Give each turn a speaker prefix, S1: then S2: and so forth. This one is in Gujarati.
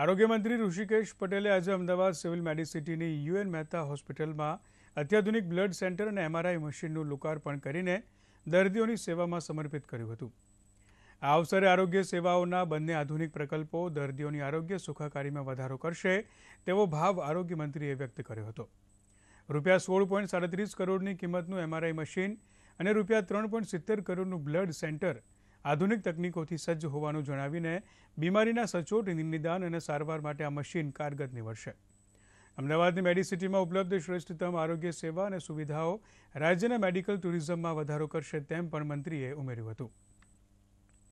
S1: આરોગ્યમંત્રી ઋષિકેશ પટેલે આજે અમદાવાદ સિવિલ મેડિસિટીની યુએન મહેતા હોસ્પિટલમાં અત્યાધુનિક બ્લડ સેન્ટર અને એમઆરઆઈ મશીનનું લોકાર્પણ કરીને દર્દીઓની સેવામાં સમર્પિત કર્યું હતું આ અવસરે આરોગ્ય સેવાઓના બંને આધુનિક પ્રકલ્પો દર્દીઓની આરોગ્ય સુખાકારીમાં વધારો કરશે તેવો ભાવ આરોગ્ય મંત્રીએ વ્યક્ત કર્યો હતો રૂપિયા સોળ પોઈન્ટ સાડત્રીસ કરોડની કિંમતનું એમઆરઆઈ મશીન અને રૂપિયા ત્રણ પોઈન્ટ સિત્તેર કરોડનું બ્લડ સેન્ટર આધુનિક તકનીકોથી સજ્જ હોવાનું જણાવીને બીમારીના સચોટ નિદાન અને સારવાર માટે આ મશીન કારગર નીવડશે અમદાવાદની મેડિસિટીમાં ઉપલબ્ધ શ્રેષ્ઠતમ આરોગ્ય સેવા અને સુવિધાઓ રાજ્યના મેડિકલ ટુરિઝમમાં વધારો કરશે તેમ પણ મંત્રીએ ઉમેર્યું હતું